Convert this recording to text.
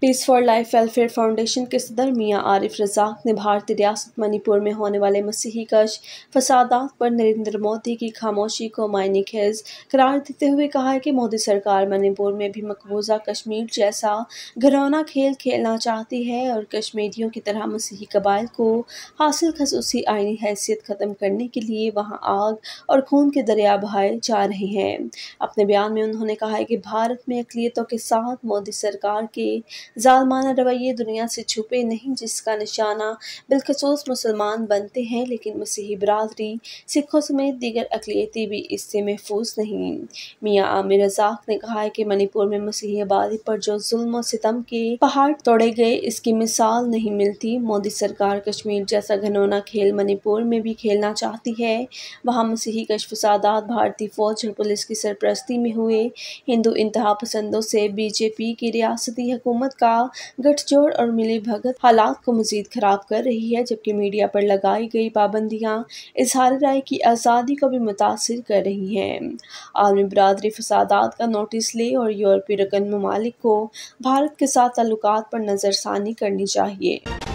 piece for life welfare foundation के सदर मियाँ आरिफ रजाक ने भारतीय रियासत मणिपुर में होने वाले मसीही कश फसादात पर नरेंद्र मोदी की खामोशी को मायने खेज करार देते हुए कहा है कि मोदी सरकार मणिपुर में भी मकबूजा कश्मीर जैसा घरौना खेल खेलना चाहती है और कश्मीरियों की तरह मसीही कबाइल को हासिल खसूसी आइनी हैसियत ख़त्म करने के लिए वहाँ आग और खून के दरिया बहाए जा रहे हैं अपने बयान में उन्होंने कहा है कि भारत में अकलीतों के साथ मोदी सरकार के जालमाना रवैये दुनिया से छुपे नहीं जिसका निशाना बिलखसूस मुसलमान बनते हैं लेकिन मसीही बरदरी सिखों समेत दीगर अकलीती भी इससे महफूज नहीं मियाँ आमिर रजाक ने कहा है कि मणिपुर में मसीही आबादी पर जो जुल्म सितम के पहाड़ तोड़े गए इसकी मिसाल नहीं मिलती मोदी सरकार कश्मीर जैसा घनौना खेल मणिपुर में भी खेलना चाहती है वहाँ मसीही कश फसादात भारतीय फौज और पुलिस की सरपरस्ती में हुए हिंदू इंतहा पसंदों से बीजेपी की रियासती हुकूमत हुकूमत का गठजोड़ और मिली भगत हालात को मजीद खराब कर रही है जबकि मीडिया पर लगाई गई पाबंदियाँ इजहार राय की आज़ादी को भी मुतासर कर रही हैं आलमी बरदरी फसादात का नोटिस ले और यूरोपी रकन ममालिक को भारत के साथ तल्लत पर नज़रसानी करनी चाहिए